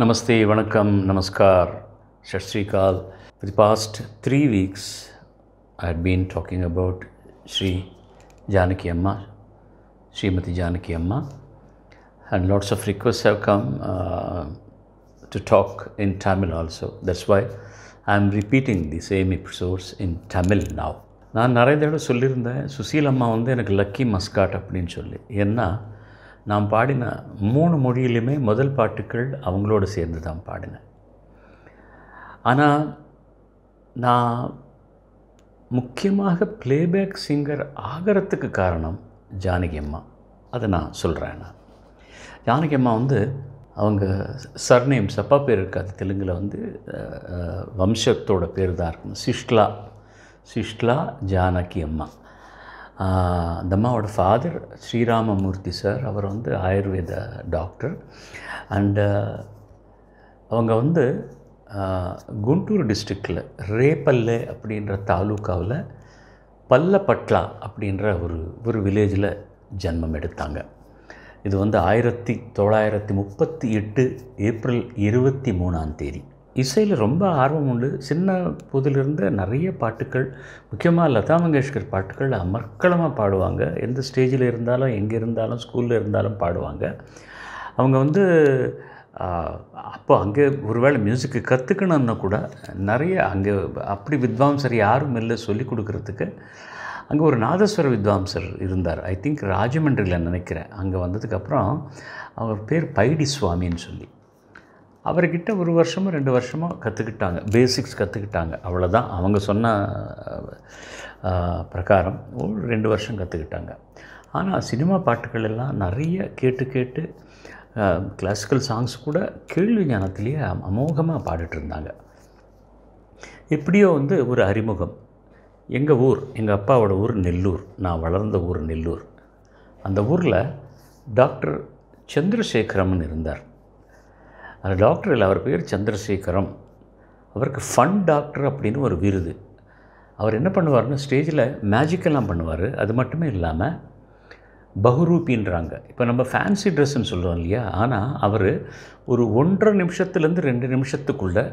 Namaste, Vanakkam, Namaskar, Shastrikal. For the past three weeks, I had been talking about Sri Janaki Amma, Srimati Janaki Amma, and lots of requests have come uh, to talk in Tamil also. That's why I'm repeating the same episodes in Tamil now. நான் நிறைய தடவை சொல்லியிருந்தேன் சுசீலம்மா வந்து எனக்கு lucky mascot அப்படின்னு சொல்லி ஏன்னா நான் பாடின மூணு மொழியிலுமே முதல் பாட்டுக்கள் அவங்களோடு சேர்ந்து தான் பாடினேன் ஆனால் நான் முக்கியமாக பிளேபேக் சிங்கர் ஆகிறதுக்கு காரணம் ஜானகி அம்மா அதை நான் சொல்கிறேன் நான் ஜானகி அம்மா வந்து அவங்க சர்நேம் சப்பா பேர் இருக்காது தெலுங்கில் வந்து வம்சத்தோட பேர் தான் இருக்கும் சிஷ்லா சிஷ்லா ஜானகி அம்மா அந்த அம்மாவோட ஃபாதர் ஸ்ரீராமமூர்த்தி சார் அவர் வந்து ஆயுர்வேத டாக்டர் அண்டு அவங்க வந்து குண்டூர் டிஸ்ட்ரிக்டில் ரேப்பல்ல அப்படின்ற தாலுக்காவில் பல்லப்பட்லா அப்படின்ற ஒரு ஒரு வில்லேஜில் ஜன்மம் எடுத்தாங்க இது வந்து ஆயிரத்தி தொள்ளாயிரத்தி முப்பத்தி எட்டு ஏப்ரல் இருபத்தி மூணாம் தேதி இசையில் ரொம்ப ஆர்வம் உண்டு சின்ன போதிலிருந்து நிறைய பாட்டுகள் முக்கியமாக லதா மங்கேஷ்கர் பாட்டுகள் அமர்க்களமாக பாடுவாங்க எந்த ஸ்டேஜில் இருந்தாலும் எங்கே இருந்தாலும் ஸ்கூலில் இருந்தாலும் பாடுவாங்க அவங்க வந்து அப்போ அங்கே ஒருவேளை மியூசிக்கு கற்றுக்கணுன்னா கூட நிறைய அங்கே அப்படி வித்வாம்சர் யாரும் இல்லை சொல்லிக் கொடுக்குறதுக்கு அங்கே ஒரு நாதஸ்வர வித்வாம்சர் இருந்தார் ஐ திங்க் ராஜமன்றில் நினைக்கிறேன் அங்கே வந்ததுக்கப்புறம் அவர் பேர் பைடி சுவாமின்னு சொல்லி அவர்கிட்ட ஒரு வருஷமோ ரெண்டு வருஷமோ கற்றுக்கிட்டாங்க பேசிக்ஸ் கற்றுக்கிட்டாங்க அவ்வளோதான் அவங்க சொன்ன பிரகாரம் ஒரு ரெண்டு வருஷம் கற்றுக்கிட்டாங்க ஆனால் சினிமா பாட்டுகள் எல்லாம் நிறைய கேட்டு கேட்டு கிளாசிக்கல் சாங்ஸ் கூட கேள்வி ஞானத்திலேயே அமோகமாக பாடிட்டு இருந்தாங்க எப்படியோ வந்து ஒரு அறிமுகம் எங்கள் ஊர் எங்கள் அப்பாவோட ஊர் நெல்லூர் நான் வளர்ந்த ஊர் நெல்லூர் அந்த ஊரில் டாக்டர் சந்திரசேகரம்னு இருந்தார் அந்த டாக்டர் இல்லை அவர் பேர் சந்திரசேகரம் அவருக்கு ஃபன் டாக்டர் அப்படின்னு ஒரு விருது அவர் என்ன பண்ணுவார்னு ஸ்டேஜில் மேஜிக்கெல்லாம் பண்ணுவார் அது மட்டுமே இல்லாமல் பகுரூபின்றாங்க இப்போ நம்ம ஃபேன்சி ட்ரெஸ்ஸுன்னு சொல்லுவோம் இல்லையா ஆனால் அவர் ஒரு ஒன்றரை நிமிஷத்துலேருந்து ரெண்டு நிமிஷத்துக்குள்ளே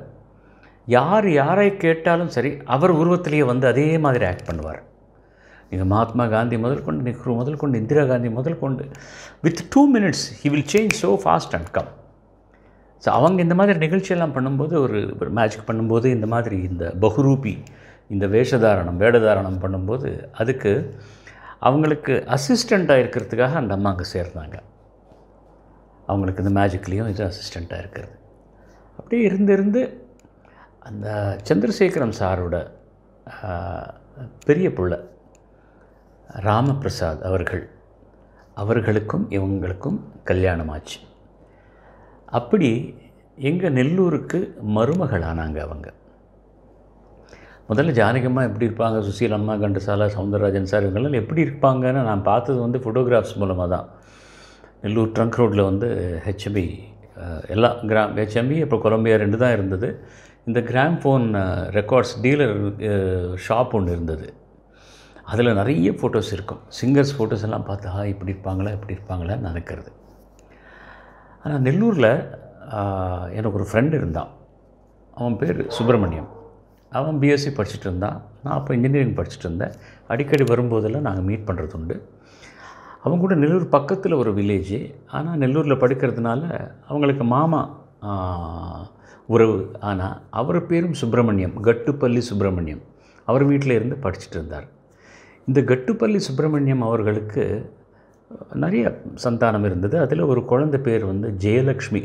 யார் யாரை கேட்டாலும் சரி அவர் உருவத்திலேயே வந்து அதே மாதிரி ஆக்ட் பண்ணுவார் நீங்கள் மகாத்மா காந்தி முதல் கொண்டு நெஹ்ரு முதல் கொண்டு இந்திரா காந்தி முதல் கொண்டு with two minutes he will change so fast and come so அவங்க இந்த மாதிரி நிகழ்ச்சியெல்லாம் பண்ணும்போது ஒரு மேஜிக் பண்ணும்போது இந்த மாதிரி இந்த பகுரூபி இந்த வேஷதாரணம் வேடதாரணம் பண்ணும்போது அதுக்கு அவங்களுக்கு அசிஸ்டண்ட்டாக இருக்கிறதுக்காக அந்த அம்மா அங்கே சேர்ந்தாங்க அவங்களுக்கு இந்த மேஜிக்லேயும் இது அசிஸ்டண்ட்டாக இருக்கிறது அப்படியே இருந்திருந்து அந்த சந்திரசேகரம் சாரோட பெரிய பிள்ளை ராமபிரசாத் அவர்கள் அவர்களுக்கும் இவங்களுக்கும் கல்யாணமாச்சு அப்படி எங்கள் நெல்லூருக்கு மருமகளானாங்க அவங்க முதல்ல ஜானகம்மா எப்படி இருப்பாங்க சுசீல் அம்மா கண்டசாலா சவுந்தரராஜன் சார் இவங்களாம் எப்படி இருப்பாங்கன்னு நான் பார்த்தது வந்து ஃபோட்டோகிராஃப்ஸ் மூலமாக தான் நெல்லூர் ட்ரங்க் ரோட்டில் வந்து ஹெச்எம்பி எல்லாம் கிராம் ஹெச்எம்பி அப்புறம் கொலம்பியா ரெண்டு தான் இருந்தது இந்த gramophone records dealer shop ஒன்று இருந்தது அதில் நிறைய ஃபோட்டோஸ் இருக்கும் சிங்கர்ஸ் ஃபோட்டோஸ் எல்லாம் பார்த்தா இப்படி இருப்பாங்களா இப்படி இருப்பாங்களான்னு நினைக்கிறது ஆனால் நெல்லூரில் எனக்கு ஒரு ஃப்ரெண்டு இருந்தான் அவன் பேர் சுப்பிரமணியம் அவன் பிஎஸ்சி படிச்சுட்டு இருந்தான் நான் அப்போ இன்ஜினியரிங் படிச்சுட்டு இருந்தேன் அடிக்கடி வரும்போதெல்லாம் நாங்கள் மீட் பண்ணுறது உண்டு அவங்க கூட நெல்லூர் பக்கத்தில் ஒரு வில்லேஜ் ஆனால் நெல்லூரில் படிக்கிறதுனால அவங்களுக்கு மாமா உறவு ஆனால் அவர் பேரும் சுப்பிரமணியம் கட்டுப்பள்ளி சுப்பிரமணியம் அவர் வீட்டில் இருந்து படிச்சுட்டு இருந்தார் இந்த கட்டுப்பள்ளி சுப்பிரமணியம் அவர்களுக்கு நிறைய சந்தானம் இருந்தது அதில் ஒரு குழந்தை பேர் வந்து ஜெயலக்ஷ்மி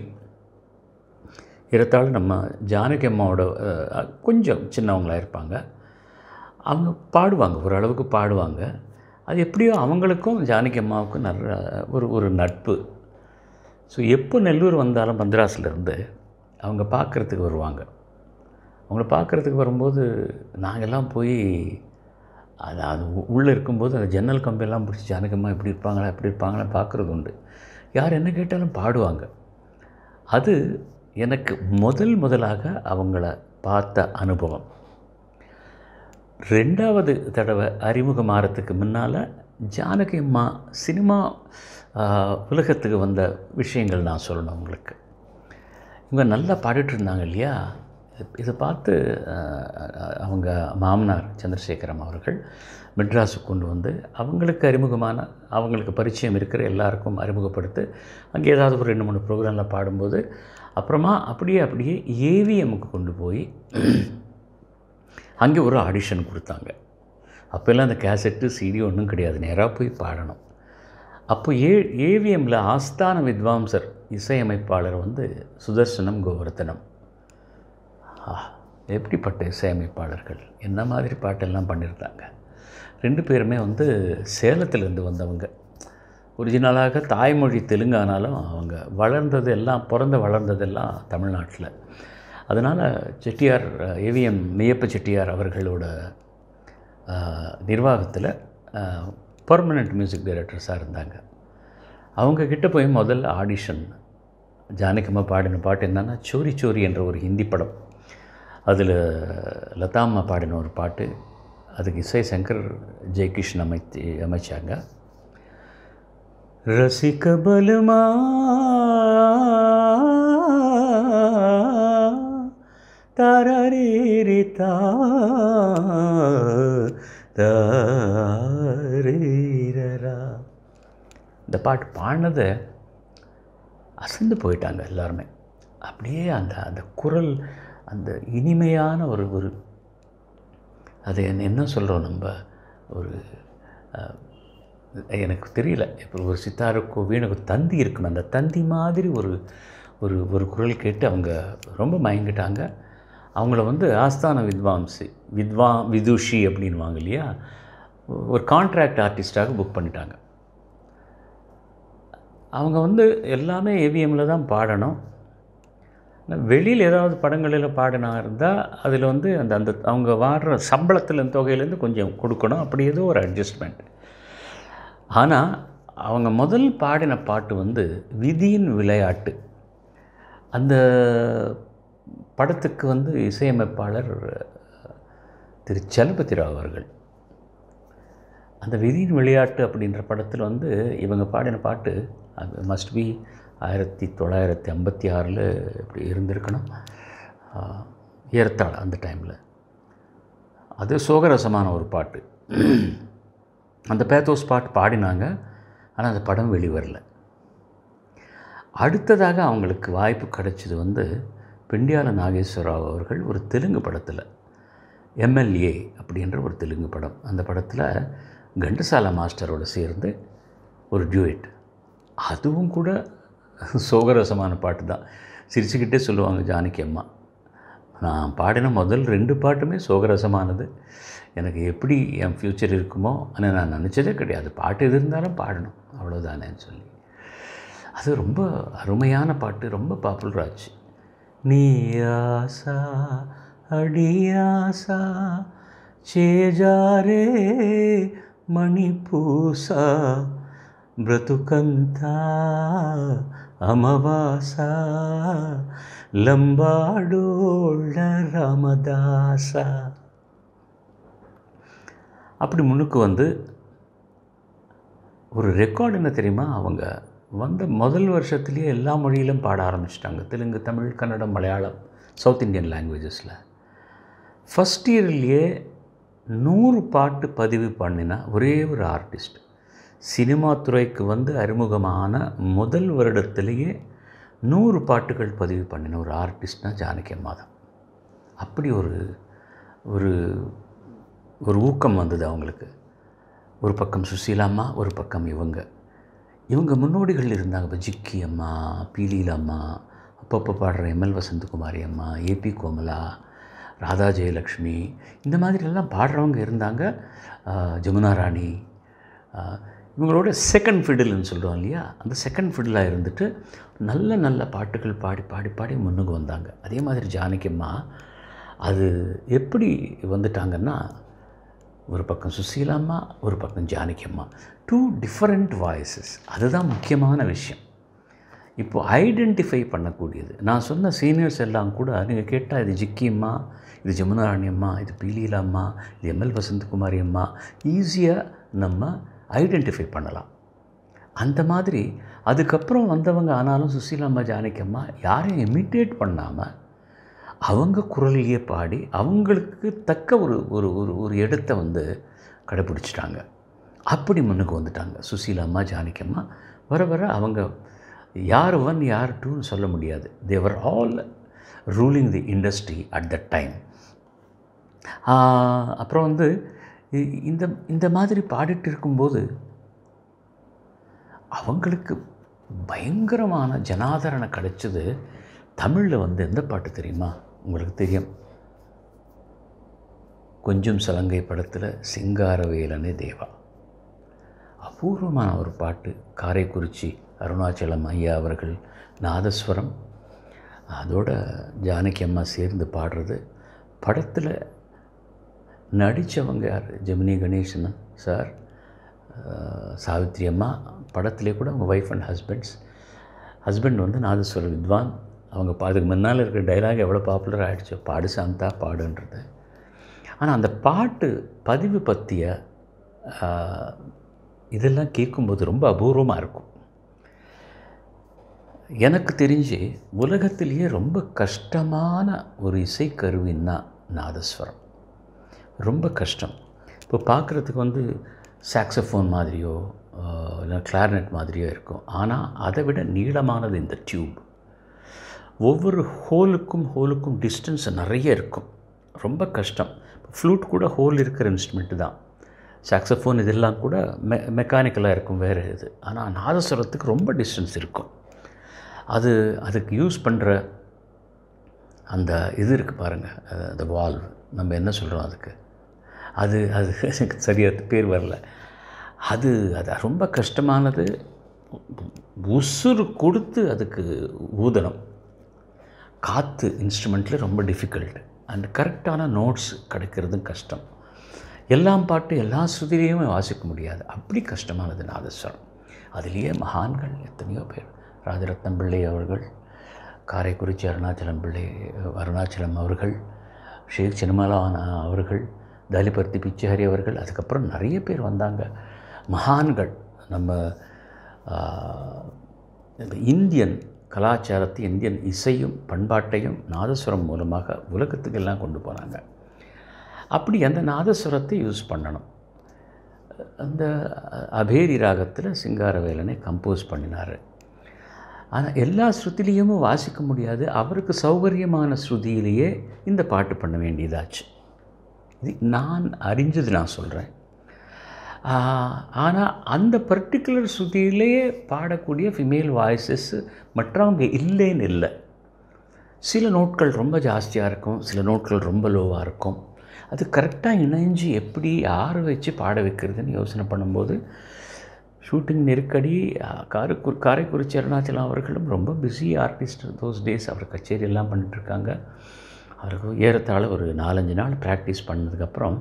இருந்தாலும் நம்ம ஜானகி அம்மாவோட கொஞ்சம் சின்னவங்களாக இருப்பாங்க அவங்க பாடுவாங்க ஓரளவுக்கு பாடுவாங்க அது எப்படியோ அவங்களுக்கும் ஜானகி அம்மாவுக்கும் நல்ல ஒரு ஒரு நட்பு ஸோ எப்போ நெல்லூர் வந்தாலும் மந்திராசிலேருந்து அவங்க பார்க்குறதுக்கு வருவாங்க அவங்கள பார்க்குறதுக்கு வரும்போது நாங்கள்லாம் போய் அது அது உள்ளே இருக்கும்போது அந்த ஜன்னல் கம்பியெல்லாம் பிடிச்சி ஜானகமாக இப்படி இருப்பாங்களா இப்படி இருப்பாங்களா பார்க்குறது உண்டு யார் என்ன கேட்டாலும் பாடுவாங்க அது எனக்கு முதல் முதலாக அவங்கள பார்த்த அனுபவம் ரெண்டாவது தடவை அறிமுகமாகறதுக்கு முன்னால் ஜானகி அம்மா சினிமா உலகத்துக்கு வந்த விஷயங்கள் நான் சொல்லணும் உங்களுக்கு இவங்க நல்லா பாடிட்டு இருந்தாங்க இல்லையா இதை பார்த்து அவங்க மாமனார் சந்திரசேகரம் அவர்கள் மெட்ராஸுக்கு கொண்டு வந்து அவங்களுக்கு அறிமுகமான அவங்களுக்கு பரிச்சயம் இருக்கிற எல்லாருக்கும் அறிமுகப்படுத்து அங்கே ஏதாவது ஒரு ரெண்டு மூணு ப்ரோக்ராமில் பாடும்போது அப்புறமா அப்படியே அப்படியே ஏவிஎம்முக்கு கொண்டு போய் அங்கே ஒரு ஆடிஷன் கொடுத்தாங்க அப்போல்லாம் அந்த கேசட்டு சீடி ஒன்றும் கிடையாது நேராக போய் பாடணும் அப்போ ஏ ஏவிஎம்மில் ஆஸ்தான வித்வாம்சர் இசையமைப்பாளர் வந்து சுதர்சனம் கோவர்த்தனம் ஆ எப்படிப்பட்ட இசையமைப்பாளர்கள் என்ன மாதிரி பாட்டெல்லாம் பண்ணியிருந்தாங்க ரெண்டு பேருமே வந்து சேலத்திலேருந்து வந்தவங்க ஒரிஜினலாக தாய்மொழி தெலுங்கானாலும் அவங்க வளர்ந்தது எல்லாம் பிறந்து வளர்ந்ததெல்லாம் தமிழ்நாட்டில் அதனால் செட்டியார் ஏவிஎம் மெய்யப்ப செட்டியார் அவர்களோட நிர்வாகத்தில் பர்மனெண்ட் மியூசிக் டைரக்டர்ஸாக இருந்தாங்க அவங்கக்கிட்ட போய் முதல்ல ஆடிஷன் ஜானகமாக பாடின பாட்டு என்னென்னா சோரி சோரி என்ற ஒரு ஹிந்தி படம் அதில் அம்மா பாடின ஒரு பாட்டு அதுக்கு இசை சங்கர் ஜெயகிருஷ்ணன் அமைத்து அமைச்சாங்க ரசிக பலுமா தாரீரிதா தாரீரரா இந்த பாட்டு பாடினதை அசந்து போயிட்டாங்க எல்லாருமே அப்படியே அந்த அந்த குரல் அந்த இனிமையான ஒரு ஒரு அது என்ன சொல்கிறோம் நம்ம ஒரு எனக்கு தெரியல இப்போ ஒரு சித்தாருக்கோ வீணுக்கு தந்தி இருக்கும் அந்த தந்தி மாதிரி ஒரு ஒரு ஒரு குரல் கேட்டு அவங்க ரொம்ப மயங்கிட்டாங்க அவங்கள வந்து ஆஸ்தான வித்வாம்சி வித்வா விதுஷி அப்படின்வாங்க இல்லையா ஒரு கான்ட்ராக்ட் ஆர்டிஸ்டாக புக் பண்ணிட்டாங்க அவங்க வந்து எல்லாமே ஏவிஎம்மில் தான் பாடணும் வெளியில் ஏதாவது படங்களில் பாடினா இருந்தால் அதில் வந்து அந்த அந்த அவங்க வாடுற சம்பளத்தில் தொகையிலேருந்து கொஞ்சம் கொடுக்கணும் அப்படி ஏதோ ஒரு அட்ஜஸ்ட்மெண்ட் ஆனால் அவங்க முதல் பாடின பாட்டு வந்து விதியின் விளையாட்டு அந்த படத்துக்கு வந்து இசையமைப்பாளர் திரு சலபதி ராவ் அவர்கள் அந்த விதியின் விளையாட்டு அப்படின்ற படத்தில் வந்து இவங்க பாடின பாட்டு அது மஸ்ட் பி ஆயிரத்தி தொள்ளாயிரத்தி ஐம்பத்தி ஆறில் இப்படி இருந்திருக்கணும் ஏறத்தாழ அந்த டைமில் அது சோகரசமான ஒரு பாட்டு அந்த பேத்தோஸ் பாட்டு பாடினாங்க ஆனால் அந்த படம் வெளிவரல அடுத்ததாக அவங்களுக்கு வாய்ப்பு கிடைச்சது வந்து பெண்டியால நாகேஸ்வரராவ் அவர்கள் ஒரு தெலுங்கு படத்தில் எம்எல்ஏ அப்படின்ற ஒரு தெலுங்கு படம் அந்த படத்தில் கண்டசாலா மாஸ்டரோடு சேர்ந்து ஒரு டியூட் அதுவும் கூட சோகரசமான பாட்டு தான் சிரிச்சுக்கிட்டே சொல்லுவாங்க ஜானகி அம்மா நான் பாடின முதல் ரெண்டு பாட்டுமே சோகரசமானது எனக்கு எப்படி என் ஃப்யூச்சர் இருக்குமோ ஆனால் நான் நினச்சதே கிடையாது பாட்டு எது இருந்தாலும் பாடணும் அவ்வளோதானேன்னு சொல்லி அது ரொம்ப அருமையான பாட்டு ரொம்ப பாப்புலர் ஆச்சு நீ ஆசா அடியாசா சேஜாரே மணிப்பூசா பிரதுகந்தா அமவாசா லம்பாடோள ரமதாசா அப்படி முன்னுக்கு வந்து ஒரு ரெக்கார்டு என்ன தெரியுமா அவங்க வந்த முதல் வருஷத்துலேயே எல்லா மொழியிலும் பாட ஆரம்பிச்சிட்டாங்க தெலுங்கு தமிழ் கன்னடம் மலையாளம் சவுத் இந்தியன் லாங்குவேஜஸில் ஃபஸ்ட் இயர்லேயே நூறு பாட்டு பதிவு பண்ணினா ஒரே ஒரு ஆர்டிஸ்ட் சினிமா துறைக்கு வந்து அறிமுகமான முதல் வருடத்திலேயே நூறு பாட்டுகள் பதிவு பண்ணின ஒரு ஆர்டிஸ்ட்னா ஜானகி அம்மா தான் அப்படி ஒரு ஒரு ஒரு ஊக்கம் வந்தது அவங்களுக்கு ஒரு பக்கம் சுசீலாம்மா ஒரு பக்கம் இவங்க இவங்க முன்னோடிகள் இருந்தாங்க இப்போ ஜிக்கி அம்மா பீலீலம்மா அப்பப்போ பாடுற எம்எல் வசந்தகுமாரி அம்மா ஏபி கோமலா ராதா ஜெயலக்ஷ்மி இந்த எல்லாம் பாடுறவங்க இருந்தாங்க ஜமுனா ராணி இவங்களோட செகண்ட் ஃபிடில்னு சொல்கிறோம் இல்லையா அந்த செகண்ட் ஃபிடிலாக இருந்துட்டு நல்ல நல்ல பாட்டுகள் பாடி பாடி பாடி முன்னுக்கு வந்தாங்க அதே மாதிரி ஜானகிம்மா அது எப்படி வந்துட்டாங்கன்னா ஒரு பக்கம் சுசீலாம்மா ஒரு பக்கம் ஜானகிம்மா டூ டிஃப்ரெண்ட் வாய்ஸஸ் அதுதான் முக்கியமான விஷயம் இப்போது ஐடென்டிஃபை பண்ணக்கூடியது நான் சொன்ன சீனியர்ஸ் எல்லாம் கூட நீங்கள் கேட்டால் இது ஜிக்கியம்மா இது ஜமுனாராணி அம்மா இது பீலீலாம்மா இது எம்எல் வசந்தகுமாரி அம்மா ஈஸியாக நம்ம ஐடென்டிஃபை பண்ணலாம் அந்த மாதிரி அதுக்கப்புறம் வந்தவங்க ஆனாலும் சுசீலாம்மா ஜானிக்கம்மா யாரையும் இமிட்டேட் பண்ணாமல் அவங்க குரல்லையே பாடி அவங்களுக்கு தக்க ஒரு ஒரு ஒரு ஒரு இடத்த வந்து கடைபிடிச்சிட்டாங்க அப்படி முன்னுக்கு வந்துட்டாங்க சுசீலாம்மா ஜானகியம்மா வர வர அவங்க யார் ஒன் யார் டூன்னு சொல்ல முடியாது Thevar all ruling the industry at the time அப்புறம் வந்து இந்த இந்த மாதிரி பாடிட்டு இருக்கும்போது அவங்களுக்கு பயங்கரமான ஜனாதரணை கிடச்சது தமிழில் வந்து எந்த பாட்டு தெரியுமா உங்களுக்கு தெரியும் கொஞ்சம் சலங்கை படத்தில் சிங்காரவேலனே தேவா அபூர்வமான ஒரு பாட்டு காரைக்குறிச்சி அருணாச்சலம் ஐயா அவர்கள் நாதஸ்வரம் அதோட ஜானகி அம்மா சேர்ந்து பாடுறது படத்தில் நடித்தவங்க யார் ஜெமினி கணேசன் சார் சாவித்ரி அம்மா படத்துலேயே கூட அவங்க ஒய்ஃப் அண்ட் ஹஸ்பண்ட்ஸ் ஹஸ்பண்ட் வந்து நாதஸ்வர வித்வான் அவங்க அதுக்கு முன்னால் இருக்கிற டைலாக் எவ்வளோ பாப்புலர் ஆகிடுச்சு பாடு சாந்தா பாடுன்றது ஆனால் அந்த பாட்டு பதிவு பற்றிய இதெல்லாம் கேட்கும்போது ரொம்ப அபூர்வமாக இருக்கும் எனக்கு தெரிஞ்சு உலகத்திலேயே ரொம்ப கஷ்டமான ஒரு இசைக்கருவின்னா நாதஸ்வரம் ரொம்ப கஷ்டம் இப்போ பார்க்குறதுக்கு வந்து சாக்ஸஃபோன் மாதிரியோ இல்லை கிளாரினட் மாதிரியோ இருக்கும் ஆனால் அதை விட நீளமானது இந்த டியூப் ஒவ்வொரு ஹோலுக்கும் ஹோலுக்கும் டிஸ்டன்ஸ் நிறைய இருக்கும் ரொம்ப கஷ்டம் ஃப்ளூட் கூட ஹோல் இருக்கிற இன்ஸ்ட்ருமெண்ட்டு தான் சாக்ஸஃபோன் இதெல்லாம் கூட மெ மெக்கானிக்கலாக இருக்கும் வேறு இது ஆனால் நாதஸ்வரத்துக்கு ரொம்ப டிஸ்டன்ஸ் இருக்கும் அது அதுக்கு யூஸ் பண்ணுற அந்த இது இருக்குது பாருங்கள் அந்த வால்வ் நம்ம என்ன சொல்கிறோம் அதுக்கு அது அது சரியாக பேர் வரல அது அது ரொம்ப கஷ்டமானது உசுறு கொடுத்து அதுக்கு ஊதணும் காற்று இன்ஸ்ட்ருமெண்ட்டில் ரொம்ப டிஃபிகல்ட் அண்ட் கரெக்டான நோட்ஸ் கிடைக்கிறதும் கஷ்டம் எல்லாம் பாட்டு எல்லா ஸ்ருதிலையுமே வாசிக்க முடியாது அப்படி கஷ்டமானது நாதஸ்வரம் அதுலேயே மகான்கள் எத்தனையோ பேர் ராஜரத்னம் பிள்ளை அவர்கள் காரைக்குறிச்சி அருணாச்சலம் பிள்ளை அருணாச்சலம் அவர்கள் ஷேக் சினிமலானா அவர்கள் தலிபர்த்தி பிச்சைஹரி அவர்கள் அதுக்கப்புறம் நிறைய பேர் வந்தாங்க மகான்கள் நம்ம இந்தியன் கலாச்சாரத்தை இந்தியன் இசையும் பண்பாட்டையும் நாதஸ்வரம் மூலமாக உலகத்துக்கெல்லாம் கொண்டு போனாங்க அப்படி அந்த நாதஸ்வரத்தை யூஸ் பண்ணணும் அந்த அபேரி ராகத்தில் சிங்காரவேலனை கம்போஸ் பண்ணினார் ஆனால் எல்லா ஸ்ருதிலையும் வாசிக்க முடியாது அவருக்கு சௌகரியமான ஸ்ருதியிலேயே இந்த பாட்டு பண்ண வேண்டியதாச்சு இது நான் அறிஞ்சது நான் சொல்கிறேன் ஆனால் அந்த பர்டிகுலர் சுதியிலேயே பாடக்கூடிய ஃபிமேல் வாய்ஸஸ் மற்றவங்க இல்லைன்னு இல்லை சில நோட்கள் ரொம்ப ஜாஸ்தியாக இருக்கும் சில நோட்கள் ரொம்ப லோவாக இருக்கும் அது கரெக்டாக இணைஞ்சு எப்படி யார் வச்சு பாட வைக்கிறதுன்னு யோசனை பண்ணும்போது ஷூட்டிங் நெருக்கடி காரைக்கு காரைக்குறிச்சி அருணாச்சலம் அவர்களும் ரொம்ப பிஸி ஆர்டிஸ்ட் தோஸ் டேஸ் அவர் கச்சேரியெல்லாம் பண்ணிட்டுருக்காங்க அவருக்கு ஏறத்தாழ ஒரு நாலஞ்சு நாள் ப்ராக்டிஸ் பண்ணதுக்கப்புறம்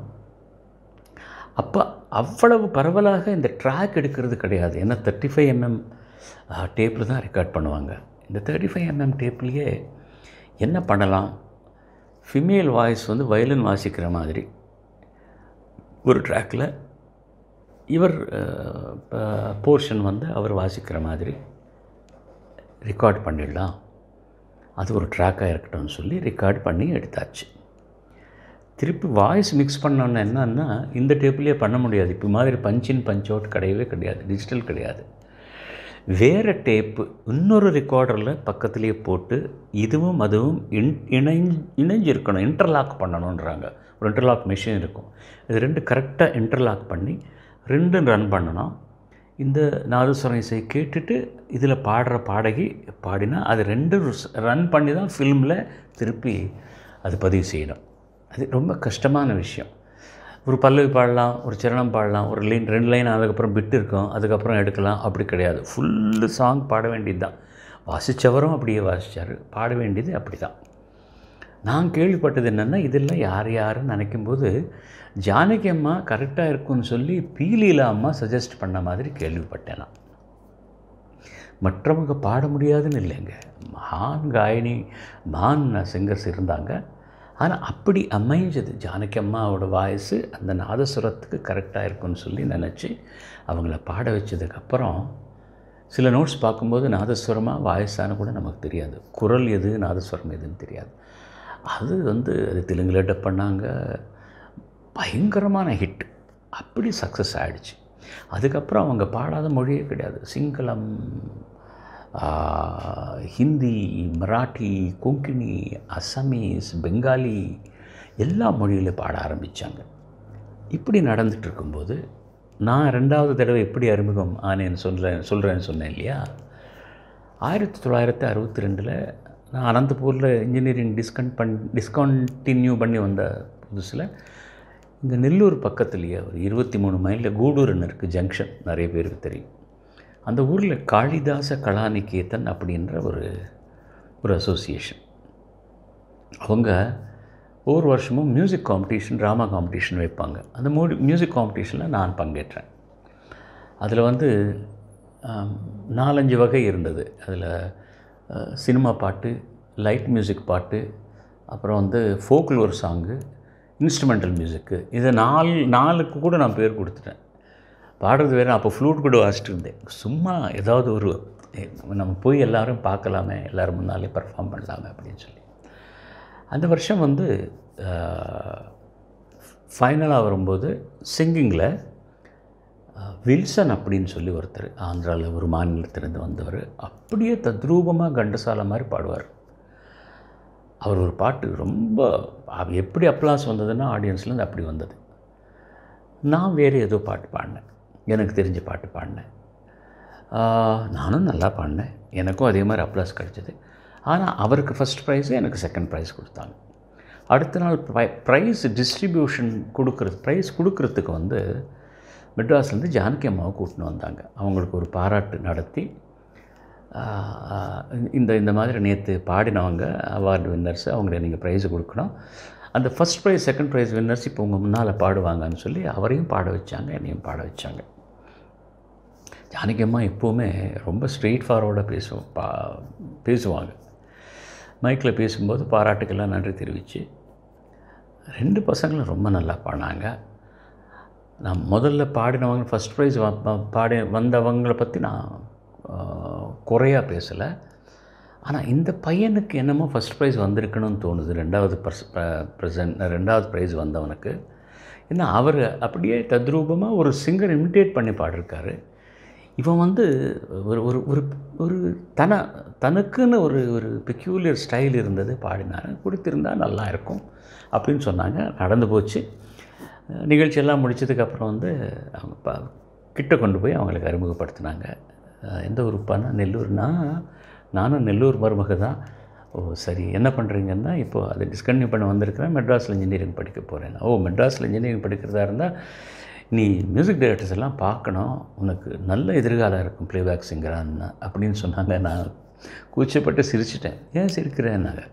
அப்போ அவ்வளவு பரவலாக இந்த ட்ராக் எடுக்கிறது கிடையாது ஏன்னா தேர்ட்டி ஃபைவ் எம்எம் டேப்பில் தான் ரெக்கார்ட் பண்ணுவாங்க இந்த தேர்ட்டி ஃபைவ் எம்எம் டேப்லேயே என்ன பண்ணலாம் ஃபிமேல் வாய்ஸ் வந்து வயலின் வாசிக்கிற மாதிரி ஒரு ட்ராக்கில் இவர் போர்ஷன் வந்து அவர் வாசிக்கிற மாதிரி ரெக்கார்ட் பண்ணிடலாம் அது ஒரு ட்ராக்காக இருக்கட்டும்னு சொல்லி ரெக்கார்ட் பண்ணி எடுத்தாச்சு திருப்பி வாய்ஸ் மிக்ஸ் பண்ணோன்னு என்னன்னா இந்த டேப்லேயே பண்ண முடியாது இப்போ மாதிரி பஞ்சின் பஞ்ச் அவுட் கிடையவே கிடையாது டிஜிட்டல் கிடையாது வேறு டேப்பு இன்னொரு ரெக்கார்டரில் பக்கத்துலேயே போட்டு இதுவும் அதுவும் இன் இணைஞ்சு இணைஞ்சிருக்கணும் இன்டர்லாக் பண்ணணுன்றாங்க ஒரு இன்டர்லாக் மிஷின் இருக்கும் இது ரெண்டு கரெக்டாக இன்டர்லாக் பண்ணி ரெண்டும் ரன் பண்ணணும் இந்த நாதஸ்வரம் இசையை கேட்டுட்டு இதில் பாடுற பாடகி பாடினா அது ரெண்டு ரன் பண்ணி தான் ஃபிலிமில் திருப்பி அது பதிவு செய்யணும் அது ரொம்ப கஷ்டமான விஷயம் ஒரு பல்லவி பாடலாம் ஒரு சரணம் பாடலாம் ஒரு லைன் ரெண்டு லைன் அதுக்கப்புறம் விட்டு இருக்கும் அதுக்கப்புறம் எடுக்கலாம் அப்படி கிடையாது ஃபுல்லு சாங் பாட வேண்டியது தான் வாசித்தவரும் அப்படியே வாசித்தார் பாட வேண்டியது அப்படி தான் நான் கேள்விப்பட்டது என்னென்னா இதெல்லாம் யார் யாருன்னு நினைக்கும்போது ஜானகி அம்மா கரெக்டாக இருக்கும்னு சொல்லி பீலீலா அம்மா சஜஸ்ட் பண்ண மாதிரி கேள்விப்பட்டேன் நான் மற்றவங்க பாட முடியாதுன்னு இல்லைங்க மகான் காயனி மான் சிங்கர்ஸ் இருந்தாங்க ஆனால் அப்படி அமைஞ்சது ஜானகி அம்மாவோட வாய்ஸு அந்த நாதஸ்வரத்துக்கு கரெக்டாக இருக்குன்னு சொல்லி நினச்சி அவங்கள பாட வச்சதுக்கப்புறம் சில நோட்ஸ் பார்க்கும்போது நாதஸ்வரமாக வாய்ஸானு கூட நமக்கு தெரியாது குரல் எது நாதஸ்வரம் எதுன்னு தெரியாது அது வந்து அது தெலுங்கில் டப் பண்ணாங்க பயங்கரமான ஹிட் அப்படி சக்ஸஸ் ஆகிடுச்சு அதுக்கப்புறம் அவங்க பாடாத மொழியே கிடையாது சிங்களம் ஹிந்தி மராட்டி கொங்கினி அசமீஸ் பெங்காலி எல்லா மொழியிலும் பாட ஆரம்பித்தாங்க இப்படி நடந்துட்டு இருக்கும்போது நான் ரெண்டாவது தடவை எப்படி அறிமுகம் ஆனேன்னு சொல்கிறேன் சொல்கிறேன்னு சொன்னேன் இல்லையா ஆயிரத்தி தொள்ளாயிரத்தி அறுபத்தி ரெண்டில் நான் அனந்தபூரில் இன்ஜினியரிங் டிஸ்கன் பண் டிஸ்கண்டின்யூ பண்ணி வந்த புதுசில் இந்த நெல்லூர் பக்கத்துலேயே ஒரு இருபத்தி மூணு மைலில் கூடூர்னு இருக்குது ஜங்ஷன் நிறைய பேருக்கு தெரியும் அந்த ஊரில் காளிதாச கலாநிகேதன் அப்படின்ற ஒரு ஒரு அசோசியேஷன் அவங்க ஒவ்வொரு வருஷமும் மியூசிக் காம்படிஷன் ட்ராமா காம்படிஷன் வைப்பாங்க அந்த மூடி மியூசிக் காம்படிஷனில் நான் பங்கேற்றேன் அதில் வந்து நாலஞ்சு வகை இருந்தது அதில் சினிமா பாட்டு லைட் மியூசிக் பாட்டு அப்புறம் வந்து ஃபோக்லோர் சாங்கு இன்ஸ்ட்ருமெண்டல் மியூசிக்கு இதை நாலு நாலுக்கு கூட நான் பேர் கொடுத்துட்டேன் பாடுறது வேறு அப்போ ஃப்ளூட் கூட வாசிட்டு இருந்தேன் சும்மா ஏதாவது ஒரு நம்ம போய் எல்லோரும் பார்க்கலாமே எல்லோரும் முன்னாலே பர்ஃபார்ம் பண்ணலாமே அப்படின்னு சொல்லி அந்த வருஷம் வந்து ஃபைனலாக வரும்போது சிங்கிங்கில் வில்சன் அப்படின்னு சொல்லி ஒருத்தர் ஆந்திராவில் ஒரு மாநிலத்திலிருந்து வந்தவர் அப்படியே தத்ரூபமாக கண்டசாலை மாதிரி பாடுவார் அவர் ஒரு பாட்டு ரொம்ப எப்படி அப்ளாஸ் வந்ததுன்னா ஆடியன்ஸ்லேருந்து அப்படி வந்தது நான் வேறு ஏதோ பாட்டு பாடினேன் எனக்கு தெரிஞ்ச பாட்டு பாடினேன் நானும் நல்லா பாடினேன் எனக்கும் அதே மாதிரி அப்ளாஸ் கிடச்சிது ஆனால் அவருக்கு ஃபஸ்ட் ப்ரைஸு எனக்கு செகண்ட் ப்ரைஸ் கொடுத்தாங்க அடுத்த நாள் ப்ரை ப்ரைஸ் டிஸ்ட்ரிபியூஷன் கொடுக்குறது ப்ரைஸ் கொடுக்குறதுக்கு வந்து மெட்ராஸ்லேருந்து ஜானகி அம்மாவை கூட்டின்னு வந்தாங்க அவங்களுக்கு ஒரு பாராட்டு நடத்தி இந்த இந்த மாதிரி நேற்று பாடினவங்க அவார்டு வின்னர்ஸ் அவங்களுக்கு நீங்கள் ப்ரைஸ் கொடுக்கணும் அந்த first prize second prize winners இப்போ உங்கள் முன்னால் பாடுவாங்கன்னு சொல்லி அவரையும் பாட வச்சாங்க என்னையும் பாட வச்சாங்க ஜானகி அம்மா எப்போவுமே ரொம்ப ஸ்ட்ரெயிட் ஃபார்வர்டாக பேசுவோம் பா பேசுவாங்க மைக்கில் பேசும்போது பாராட்டுக்கெல்லாம் நன்றி தெரிவித்து ரெண்டு பசங்களும் ரொம்ப நல்லா பாடினாங்க நான் முதல்ல பாடினவங்க ஃபஸ்ட் ப்ரைஸ் பாடி வந்தவங்களை பற்றி நான் குறையாக பேசலை ஆனால் இந்த பையனுக்கு என்னமோ ஃபஸ்ட் ப்ரைஸ் வந்திருக்கணும்னு தோணுது ரெண்டாவது பர்ஸ் ப்ரெசன்ட் ரெண்டாவது ப்ரைஸ் வந்தவனுக்கு ஏன்னா அவர் அப்படியே தத்ரூபமாக ஒரு சிங்கர் இமிட்டேட் பண்ணி பாடிருக்காரு இவன் வந்து ஒரு ஒரு ஒரு ஒரு தன தனக்குன்னு ஒரு ஒரு பெக்யூலியர் ஸ்டைல் இருந்தது பாடினார் கொடுத்துருந்தா நல்லா இருக்கும் அப்படின்னு சொன்னாங்க நடந்து போச்சு நிகழ்ச்சியெல்லாம் முடித்ததுக்கப்புறம் வந்து அவங்க பா கிட்ட கொண்டு போய் அவங்களுக்கு அறிமுகப்படுத்தினாங்க எந்த ஊருப்பானா நெல்லூர்னா நானும் நெல்லூர் மருமக தான் ஓ சரி என்ன பண்ணுறீங்கன்னா இப்போது அதை டிஸ்கன்யூ பண்ண வந்திருக்கிறேன் மெட்ராஸில் இன்ஜினியரிங் படிக்க போகிறேன் ஓ மெட்ராஸில் இன்ஜினியரிங் படிக்கிறதா இருந்தால் நீ மியூசிக் டைரக்டர்ஸ் எல்லாம் பார்க்கணும் உனக்கு நல்ல எதிர்காலம் இருக்கும் ப்ளேபேக் சிங்கரான்னு அப்படின்னு சொன்னாங்க நான் கூச்சப்பட்டு சிரிச்சிட்டேன் ஏன் சிரிக்கிறேன்னாங்க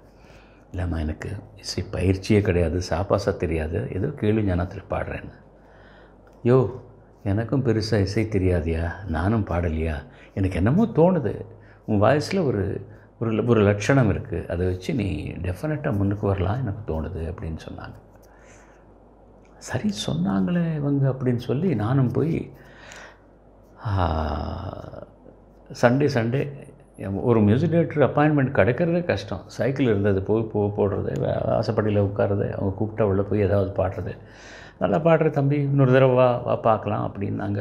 இல்லைம்மா எனக்கு இசை பயிற்சியே கிடையாது சாப்பாசா தெரியாது ஏதோ கேள்வி ஞானத்தில் பாடுறேன்னு யோ எனக்கும் பெருசாக இசை தெரியாதியா நானும் பாடலையா எனக்கு என்னமோ தோணுது உன் வாய்ஸில் ஒரு ஒரு ஒரு லட்சணம் இருக்குது அதை வச்சு நீ டெஃபினட்டாக முன்னுக்கு வரலாம் எனக்கு தோணுது அப்படின்னு சொன்னாங்க சரி சொன்னாங்களே இவங்க அப்படின்னு சொல்லி நானும் போய் சண்டே சண்டே ஒரு மியூசிக் டைரக்டர் அப்பாயின்மெண்ட் கிடைக்கிறதே கஷ்டம் சைக்கிள் இருந்தது போய் போ போடுறது ஆசைப்படியில் உட்காருறது அவங்க கூப்பிட்டா உள்ளே போய் ஏதாவது பாடுறது நல்லா பாடுற தம்பி இன்னொரு தடவை வா பார்க்கலாம் அப்படின்னாங்க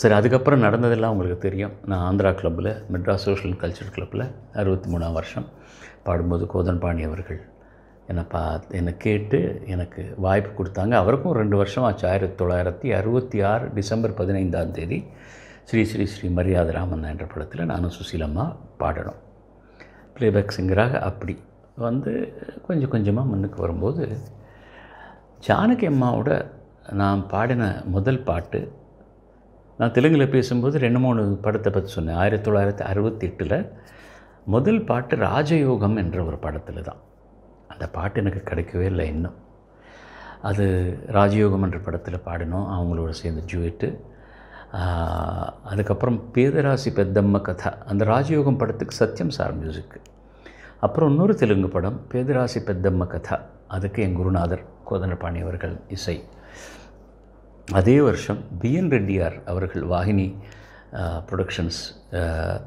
சரி அதுக்கப்புறம் நடந்ததெல்லாம் உங்களுக்கு தெரியும் நான் ஆந்திரா கிளப்பில் மெட்ராஸ் சோஷியல் கல்ச்சர் கிளப்பில் அறுபத்தி மூணாம் வருஷம் பாடும்போது கோதன்பாணி அவர்கள் என்னை பா என்னை கேட்டு எனக்கு வாய்ப்பு கொடுத்தாங்க அவருக்கும் ரெண்டு வருஷம் ஆச்சு ஆயிரத்தி தொள்ளாயிரத்தி அறுபத்தி ஆறு டிசம்பர் பதினைந்தாம் தேதி ஸ்ரீ ஸ்ரீ ஸ்ரீ மரியாதை ராமன் என்ற படத்தில் நானும் சுசீலம்மா பாடணும் ப்ளேபேக் சிங்கராக அப்படி வந்து கொஞ்சம் கொஞ்சமாக முன்னுக்கு வரும்போது ஜானகி அம்மாவோட நான் பாடின முதல் பாட்டு நான் தெலுங்கில் பேசும்போது ரெண்டு மூணு படத்தை பற்றி சொன்னேன் ஆயிரத்தி தொள்ளாயிரத்தி அறுபத்தி எட்டில் முதல் பாட்டு ராஜயோகம் என்ற ஒரு படத்தில் தான் அந்த பாட்டு எனக்கு கிடைக்கவே இல்லை இன்னும் அது ராஜயோகம் என்ற படத்தில் பாடினோம் அவங்களோட சேர்ந்து ஜூயிட்டு அதுக்கப்புறம் பேதராசி பெத்தம்ம கதா அந்த ராஜயோகம் படத்துக்கு சத்யம் சார் மியூசிக்கு அப்புறம் இன்னொரு தெலுங்கு படம் பேதராசி பெத்தம்ம கதா அதுக்கு என் குருநாதர் கோதண்டபாணி அவர்கள் இசை அதே வருஷம் பிஎன் ரெட்டியார் அவர்கள் வாகினி ப்ரொடக்ஷன்ஸ்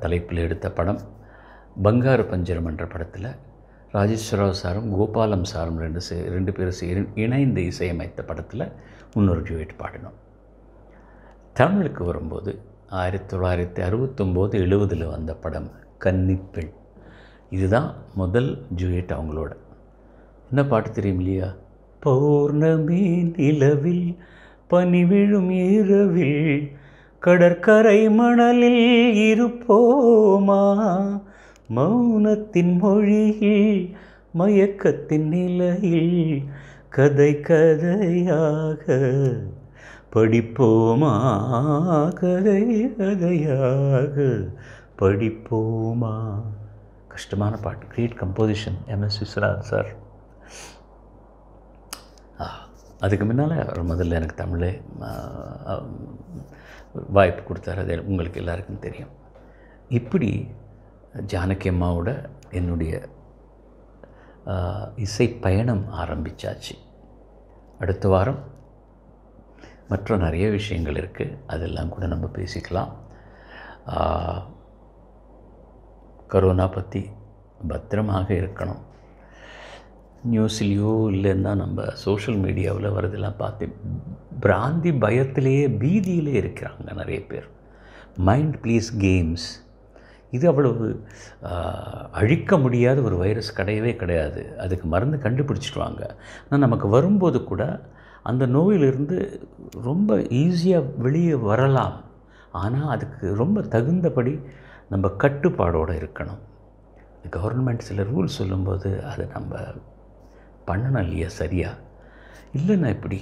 தலைப்பில் எடுத்த படம் பங்காரு பஞ்சரம் என்ற படத்தில் ராஜேஸ்வரராவ் சாரும் கோபாலம் சாரும் ரெண்டு சே ரெண்டு பேரும் இணைந்து இசையமைத்த படத்தில் இன்னொரு ஜுவேட் பாடினோம் தமிழுக்கு வரும்போது ஆயிரத்தி தொள்ளாயிரத்தி அறுபத்தொம்போது எழுபதில் வந்த படம் கன்னிப்பெண் இதுதான் முதல் ஜூயட் அவங்களோட என்ன பாட்டு தெரியும் இல்லையா பௌர்ணமி நிலவில் பனி விழும் இரவில் கடற்கரை மணலில் இருப்போமா மௌனத்தின் மொழியில் மயக்கத்தின் நிலையில் கதை கதையாக படிப்போமா கதையாக படிப்போமா கஷ்டமான பாட்டு create composition MS Viswanathan sir அதுக்கு முன்னால் முதல்ல எனக்கு தமிழே வாய்ப்பு கொடுத்தாரு அது உங்களுக்கு எல்லாருக்கும் தெரியும் இப்படி ஜானகி அம்மாவோட என்னுடைய இசை பயணம் ஆரம்பித்தாச்சு அடுத்த வாரம் மற்ற நிறைய விஷயங்கள் இருக்குது அதெல்லாம் கூட நம்ம பேசிக்கலாம் கரோனா பற்றி பத்திரமாக இருக்கணும் நியூஸ்லேயோ இல்லைன்னா நம்ம சோஷியல் மீடியாவில் வரதெல்லாம் பார்த்து பிராந்தி பயத்திலேயே பீதியிலே இருக்கிறாங்க நிறைய பேர் மைண்ட் ப்ளீஸ் கேம்ஸ் இது அவ்வளவு அழிக்க முடியாத ஒரு வைரஸ் கிடையவே கிடையாது அதுக்கு மருந்து வாங்க ஆனால் நமக்கு வரும்போது கூட அந்த நோயிலிருந்து ரொம்ப ஈஸியாக வெளியே வரலாம் ஆனால் அதுக்கு ரொம்ப தகுந்தபடி நம்ம கட்டுப்பாடோடு இருக்கணும் கவர்மெண்ட் சில ரூல் சொல்லும்போது அதை நம்ம பண்ணணும் இல்லையா சரியாக இல்லைன்னா இப்படி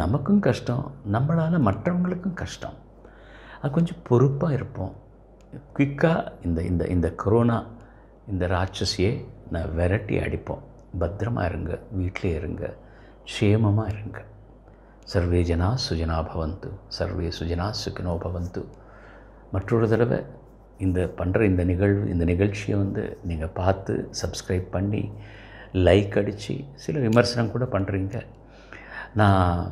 நமக்கும் கஷ்டம் நம்மளால் மற்றவங்களுக்கும் கஷ்டம் அது கொஞ்சம் பொறுப்பாக இருப்போம் குயிக்காக இந்த இந்த இந்த கொரோனா இந்த ராட்சஸையே நான் விரட்டி அடிப்போம் பத்திரமா இருங்க வீட்டிலே இருங்க க்ஷேமமாக இருங்க சர்வே ஜனா சுஜனா பவந்து சர்வே சுஜனா சுக்கினோ பவந்து மற்றொரு தடவை இந்த பண்ணுற இந்த நிகழ்வு இந்த நிகழ்ச்சியை வந்து நீங்கள் பார்த்து சப்ஸ்கிரைப் பண்ணி லைக் அடித்து சில விமர்சனம் கூட பண்ணுறீங்க நான்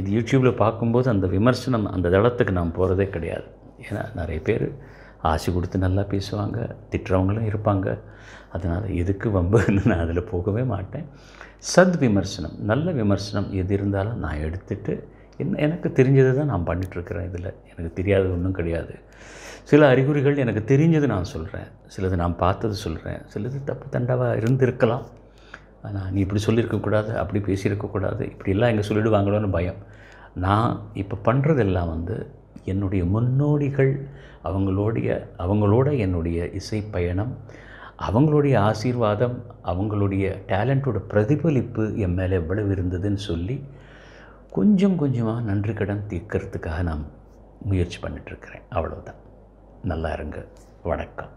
இது யூடியூப்பில் பார்க்கும்போது அந்த விமர்சனம் அந்த தளத்துக்கு நான் போகிறதே கிடையாது ஏன்னா நிறைய பேர் ஆசை கொடுத்து நல்லா பேசுவாங்க திட்டுறவங்களும் இருப்பாங்க அதனால் எதுக்கு வம்புன்னு நான் அதில் போகவே மாட்டேன் சத் விமர்சனம் நல்ல விமர்சனம் எது இருந்தாலும் நான் எடுத்துகிட்டு என்ன எனக்கு தெரிஞ்சது தான் நான் பண்ணிகிட்ருக்கிறேன் இதில் எனக்கு தெரியாதது ஒன்றும் கிடையாது சில அறிகுறிகள் எனக்கு தெரிஞ்சது நான் சொல்கிறேன் சிலது நான் பார்த்தது சொல்கிறேன் சிலது தப்பு தண்டாவாக இருந்திருக்கலாம் ஆனால் நீ இப்படி சொல்லியிருக்கக்கூடாது அப்படி பேசியிருக்கக்கூடாது இப்படிலாம் எங்கே சொல்லிடுவாங்களோன்னு பயம் நான் இப்போ பண்ணுறதெல்லாம் வந்து என்னுடைய முன்னோடிகள் அவங்களுடைய அவங்களோட என்னுடைய இசை பயணம் அவங்களுடைய ஆசீர்வாதம் அவங்களுடைய டேலண்ட்டோட பிரதிபலிப்பு என் மேலே எவ்வளவு இருந்ததுன்னு சொல்லி கொஞ்சம் கொஞ்சமாக நன்றி கடன் தீர்க்கறதுக்காக நான் முயற்சி பண்ணிட்டுருக்கிறேன் அவ்வளோதான் நல்லா இருங்க வணக்கம்